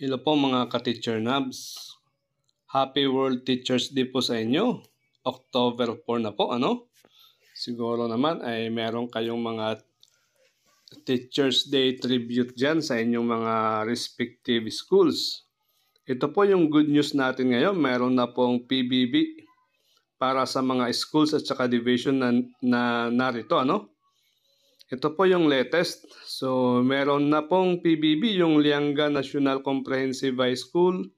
Hello po mga ka-teacher nabs. Happy World Teachers Day po sa inyo. October 4 na po, ano? Siguro naman ay meron kayong mga Teachers Day tribute dyan sa inyong mga respective schools. Ito po yung good news natin ngayon. Meron na pong PBB para sa mga schools at saka division na, na narito, ano? Ito po yung latest. So, meron na pong PBB, yung Lianga National Comprehensive High School,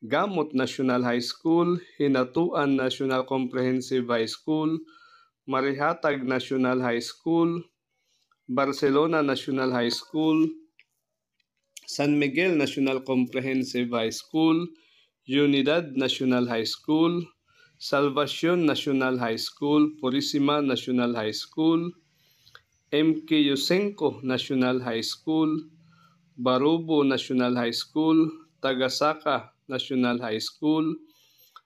Gamot National High School, Hinatuan National Comprehensive High School, Marihatag National High School, Barcelona National High School, San Miguel National Comprehensive High School, Unidad National High School, Salvacion National High School, Purisima National High School, MK 5 National High School, Barubo National High School, Tagasaka National High School,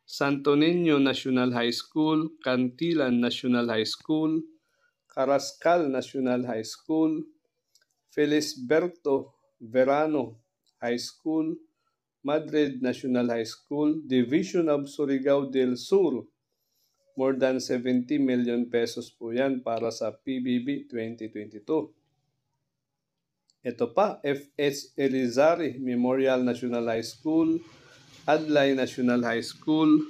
Santo Niño National High School, Cantilan National High School, Karaskal National High School, Felisberto Verano High School, Madrid National High School, Division of Surigao del Sur, more than 70 million pesos po yan para sa PBB 2022. Ito pa, F.S. Elizari Memorial National High School, Adlai National High School,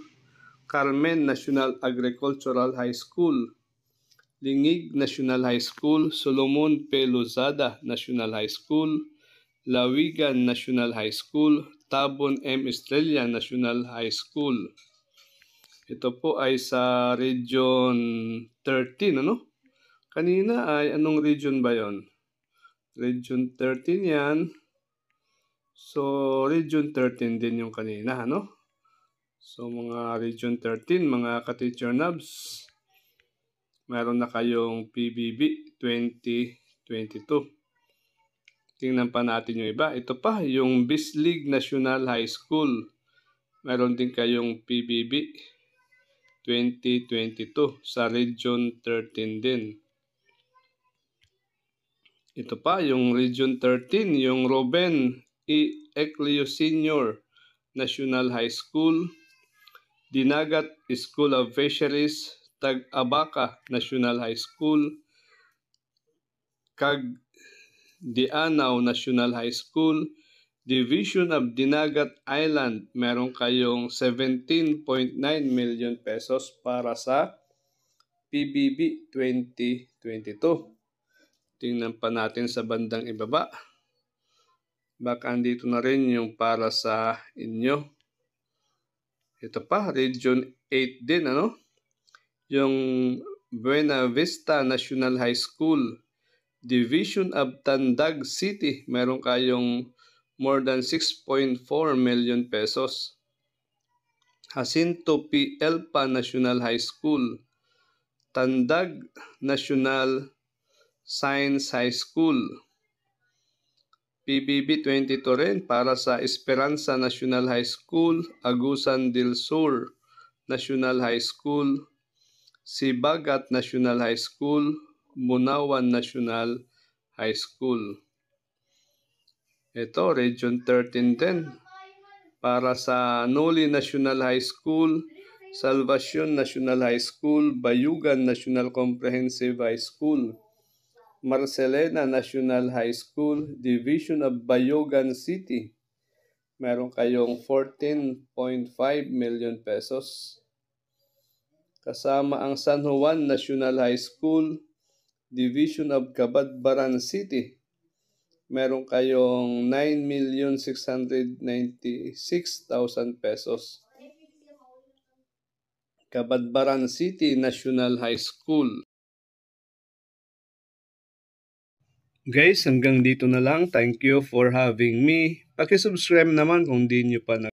Carmen National Agricultural High School, Lingig National High School, Solomon P. Lozada National High School, Lawigan National High School, Tabon M. Estrella National High School. Ito po ay sa region 13, ano? Kanina ay anong region ba yon? Region 13 yan. So, region 13 din yung kanina, ano? So, mga region 13, mga ka-teacher nabs, meron na kayong PBB 2022. Tingnan pa natin yung iba. Ito pa, yung Bislig National High School. Meron din kayong PBB 2022 sa Region 13 din. Ito pa, yung Region 13, yung Ruben E. Eclio Senior National High School, Dinagat School of Fisheries, Tag-Abaca National High School, Kag Dianao National High School, Division of Dinagat Island, meron kayong 17.9 million pesos para sa PBB 2022. Tingnan pa natin sa bandang ibaba. Baka andito na rin yung para sa inyo. Ito pa, Region 8 din, ano? Yung Buena Vista National High School, Division of Tandag City, meron kayong more than 6.4 million pesos. Jacinto P. Elpa National High School, Tandag National Science High School, PBB 22 rin para sa Esperanza National High School, Agusan del Sur National High School, Sibagat National High School, Munawan National High School. Ito, Region 1310. Para sa Noli National High School, Salvacion National High School, Bayugan National Comprehensive High School, Marcelena National High School, Division of Bayugan City. Meron kayong 14.5 million pesos. Kasama ang San Juan National High School, Division of Kabadbaran City meron kayong 9,696,000 pesos. Kabadbaran City National High School. Guys, hanggang dito na lang. Thank you for having me. Pakisubscribe naman kung di nyo pa na